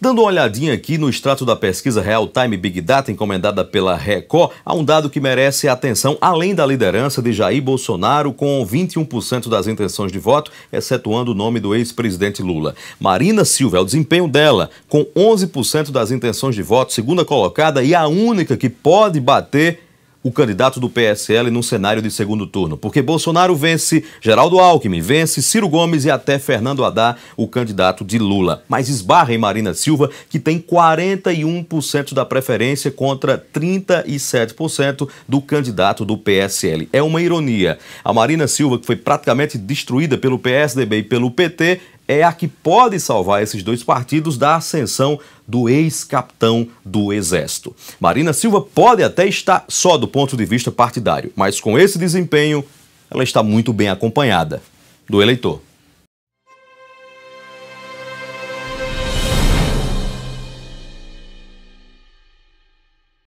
Dando uma olhadinha aqui no extrato da pesquisa Real Time Big Data encomendada pela Record, há um dado que merece atenção além da liderança de Jair Bolsonaro com 21% das intenções de voto, excetuando o nome do ex-presidente Lula. Marina Silva é o desempenho dela, com 11% das intenções de voto, segunda colocada e a única que pode bater o candidato do PSL no cenário de segundo turno, porque Bolsonaro vence Geraldo Alckmin, vence Ciro Gomes e até Fernando Haddad, o candidato de Lula. Mas esbarra em Marina Silva, que tem 41% da preferência contra 37% do candidato do PSL. É uma ironia. A Marina Silva, que foi praticamente destruída pelo PSDB e pelo PT, é a que pode salvar esses dois partidos da ascensão do ex-capitão do Exército. Marina Silva pode até estar só do ponto de vista partidário, mas com esse desempenho, ela está muito bem acompanhada do eleitor.